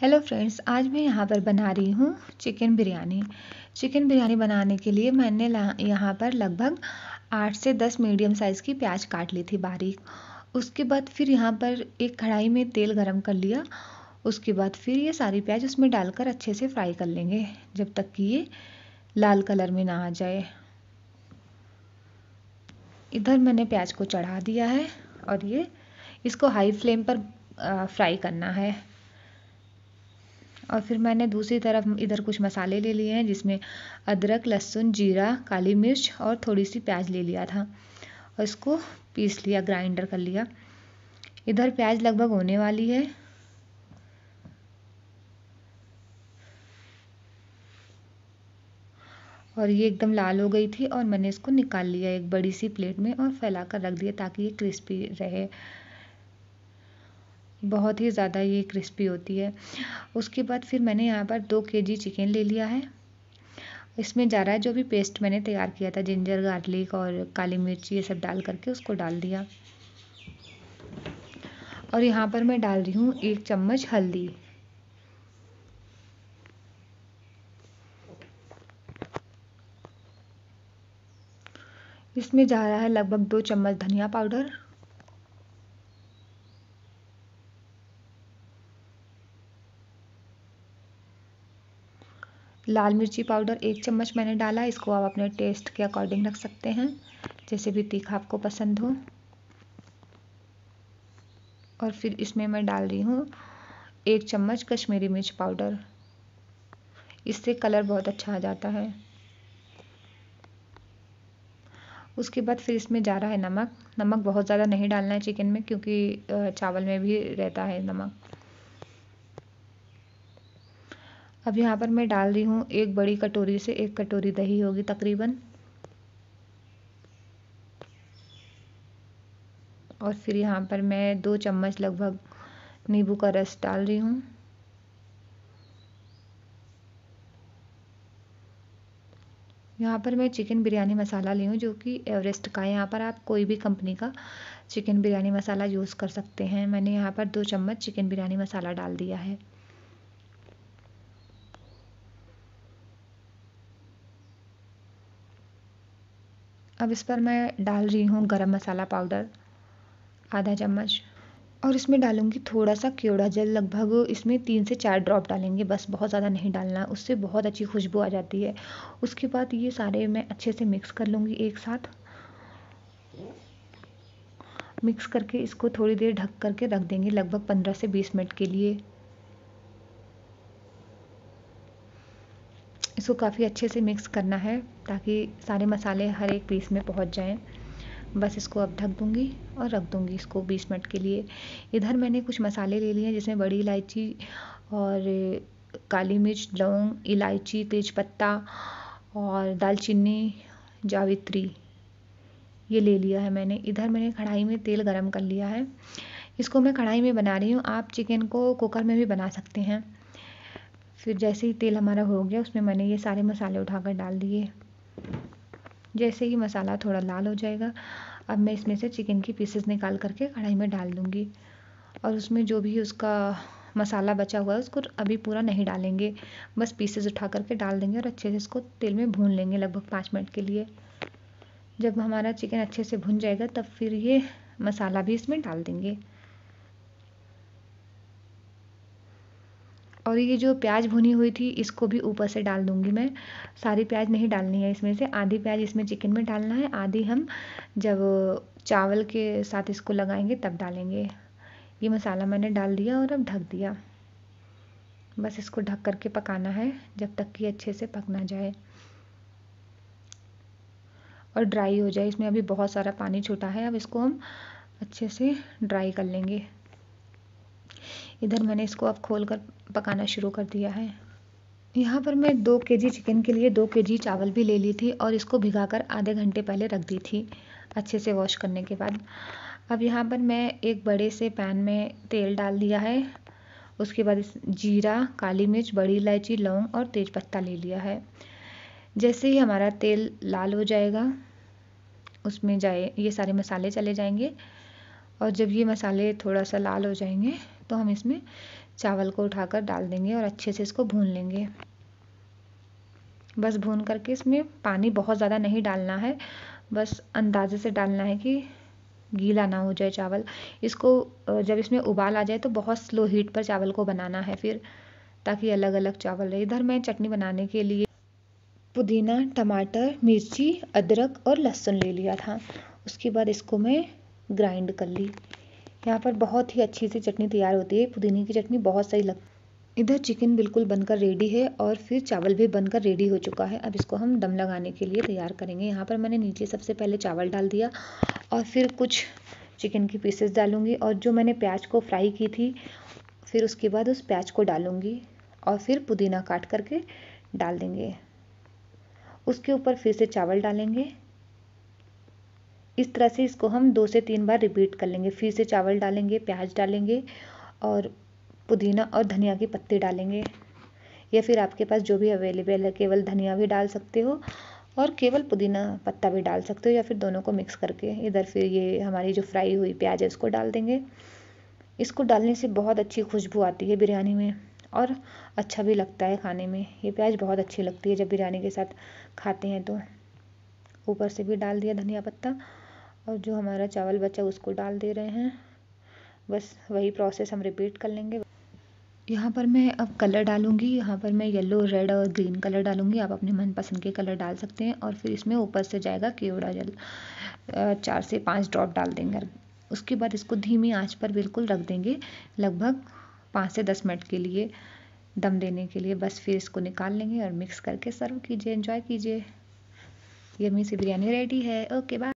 hello friends आज मैं यहाँ पर बना रही हूँ चिकन बिरयानी चिकन बिरयानी बनाने के लिए मैंने यहाँ पर लगभग आठ से दस मीडियम साइज़ की प्याज काट ली थी बारीक उसके बाद फिर यहाँ पर एक कढ़ाई में तेल गरम कर लिया उसके बाद फिर ये सारी प्याज उसमें डालकर अच्छे से फ्राई कर लेंगे जब तक कि ये लाल कलर में ना आ जाए इधर मैंने प्याज को चढ़ा दिया है और ये इसको हाई फ्लेम पर फ्राई करना है और फिर मैंने दूसरी तरफ इधर कुछ मसाले ले लिए हैं जिसमें अदरक लहसुन जीरा काली मिर्च और थोड़ी सी प्याज ले लिया था और इसको पीस लिया ग्राइंडर कर लिया इधर प्याज लगभग होने वाली है और ये एकदम लाल हो गई थी और मैंने इसको निकाल लिया एक बड़ी सी प्लेट में और फैला कर रख दिया ताकि ये क्रिस्पी रहे बहुत ही ज़्यादा ये क्रिस्पी होती है उसके बाद फिर मैंने यहाँ पर दो के जी चिकन ले लिया है इसमें जा रहा है जो भी पेस्ट मैंने तैयार किया था जिंजर गार्लिक और काली मिर्च ये सब डाल करके उसको डाल दिया और यहाँ पर मैं डाल रही हूँ एक चम्मच हल्दी इसमें जा रहा है लगभग दो चम्मच धनिया पाउडर लाल मिर्ची पाउडर एक चम्मच मैंने डाला इसको आप अपने टेस्ट के अकॉर्डिंग रख सकते हैं जैसे भी तीखा आपको पसंद हो और फिर इसमें मैं डाल रही हूँ एक चम्मच कश्मीरी मिर्च पाउडर इससे कलर बहुत अच्छा आ जाता है उसके बाद फिर इसमें जा रहा है नमक नमक बहुत ज़्यादा नहीं डालना है चिकन में क्योंकि चावल में भी रहता है नमक अब यहाँ पर मैं डाल रही हूँ एक बड़ी कटोरी से एक कटोरी दही होगी तकरीबन और फिर यहाँ पर मैं दो चम्मच लगभग नींबू का रस डाल रही हूँ यहाँ पर मैं चिकन बिरयानी मसाला ली हूँ जो कि एवरेस्ट का है यहाँ पर आप कोई भी कंपनी का चिकन बिरयानी मसाला यूज़ कर सकते हैं मैंने यहाँ पर दो चम्मच चिकन बिरयानी मसाला डाल दिया है अब इस पर मैं डाल रही हूँ गरम मसाला पाउडर आधा चम्मच और इसमें डालूंगी थोड़ा सा केवड़ा जल लगभग इसमें तीन से चार ड्रॉप डालेंगे बस बहुत ज़्यादा नहीं डालना उससे बहुत अच्छी खुशबू आ जाती है उसके बाद ये सारे मैं अच्छे से मिक्स कर लूँगी एक साथ मिक्स करके इसको थोड़ी देर ढक करके रख देंगे लगभग पंद्रह से बीस मिनट के लिए इसको काफ़ी अच्छे से मिक्स करना है ताकि सारे मसाले हर एक पीस में पहुंच जाएं बस इसको अब ढक दूंगी और रख दूंगी इसको 20 मिनट के लिए इधर मैंने कुछ मसाले ले लिए हैं जिसमें बड़ी इलायची और काली मिर्च लौंग इलायची तेज़पत्ता और दालचीनी जावित्री ये ले लिया है मैंने इधर मैंने कढ़ाई में तेल गरम कर लिया है इसको मैं कढ़ाई में बना रही हूँ आप चिकन को कुकर में भी बना सकते हैं फिर जैसे ही तेल हमारा हो गया उसमें मैंने ये सारे मसाले उठाकर डाल दिए जैसे ही मसाला थोड़ा लाल हो जाएगा अब मैं इसमें से चिकन की पीसेस निकाल करके कढ़ाई में डाल दूँगी और उसमें जो भी उसका मसाला बचा हुआ है उसको अभी पूरा नहीं डालेंगे बस पीसेस उठा करके डाल देंगे और अच्छे से इसको तेल में भून लेंगे लगभग पाँच मिनट के लिए जब हमारा चिकन अच्छे से भुन जाएगा तब फिर ये मसाला भी इसमें डाल देंगे और ये जो प्याज भुनी हुई थी इसको भी ऊपर से डाल दूँगी मैं सारी प्याज नहीं डालनी है इसमें से आधी प्याज इसमें चिकन में डालना है आधी हम जब चावल के साथ इसको लगाएंगे तब डालेंगे ये मसाला मैंने डाल दिया और अब ढक दिया बस इसको ढक करके पकाना है जब तक कि अच्छे से पक ना जाए और ड्राई हो जाए इसमें अभी बहुत सारा पानी छूटा है अब इसको हम अच्छे से ड्राई कर लेंगे इधर मैंने इसको अब खोल कर पकाना शुरू कर दिया है यहाँ पर मैं दो के जी चिकन के लिए दो के जी चावल भी ले ली थी और इसको भिगा कर आधे घंटे पहले रख दी थी अच्छे से वॉश करने के बाद अब यहाँ पर मैं एक बड़े से पैन में तेल डाल दिया है उसके बाद जीरा काली मिर्च बड़ी इलायची लौंग और तेज़पत्ता ले लिया है जैसे ही हमारा तेल लाल हो जाएगा उसमें जाए ये सारे मसाले चले जाएंगे और जब ये मसाले थोड़ा सा लाल हो जाएंगे तो हम इसमें चावल को उठाकर डाल देंगे और अच्छे से इसको भून लेंगे बस भून करके इसमें पानी बहुत ज़्यादा नहीं डालना है बस अंदाजे से डालना है कि गीला ना हो जाए चावल इसको जब इसमें उबाल आ जाए तो बहुत स्लो हीट पर चावल को बनाना है फिर ताकि अलग अलग चावल रहे इधर मैं चटनी बनाने के लिए पुदीना टमाटर मिर्ची अदरक और लहसुन ले लिया था उसके बाद इसको मैं ग्राइंड कर ली यहाँ पर बहुत ही अच्छी सी चटनी तैयार होती है पुदीने की चटनी बहुत सही लगती इधर चिकन बिल्कुल बनकर रेडी है और फिर चावल भी बनकर रेडी हो चुका है अब इसको हम दम लगाने के लिए तैयार करेंगे यहाँ पर मैंने नीचे सबसे पहले चावल डाल दिया और फिर कुछ चिकन की पीसेस डालूंगी और जो मैंने प्याज को फ्राई की थी फिर उसके बाद उस प्याज को डालूंगी और फिर पुदीना काट करके डाल देंगे उसके ऊपर फिर से चावल डालेंगे इस तरह से इसको हम दो से तीन बार रिपीट कर लेंगे फिर से चावल डालेंगे प्याज डालेंगे और पुदीना और धनिया के पत्ते डालेंगे या फिर आपके पास जो भी अवेलेबल है केवल धनिया भी डाल सकते हो और केवल पुदीना पत्ता भी डाल सकते हो या फिर दोनों को मिक्स करके इधर फिर ये हमारी जो फ्राई हुई प्याज है उसको डाल देंगे इसको डालने से बहुत अच्छी खुशबू आती है बिरयानी में और अच्छा भी लगता है खाने में ये प्याज बहुत अच्छी लगती है जब बिरयानी के साथ खाते हैं तो ऊपर से भी डाल दिया धनिया पत्ता और जो हमारा चावल बचा उसको डाल दे रहे हैं बस वही प्रोसेस हम रिपीट कर लेंगे यहाँ पर मैं अब कलर डालूँगी यहाँ पर मैं येलो रेड और ग्रीन कलर डालूँगी आप अपने मनपसंद के कलर डाल सकते हैं और फिर इसमें ऊपर से जाएगा केवड़ा जल चार से पाँच ड्रॉप डाल देंगे उसके बाद इसको धीमी आंच पर बिल्कुल रख देंगे लगभग पाँच से दस मिनट के लिए दम देने के लिए बस फिर इसको निकाल लेंगे और मिक्स करके सर्व कीजिए इंजॉय कीजिए यमी सी बिरयानी रेडी है ओके बाय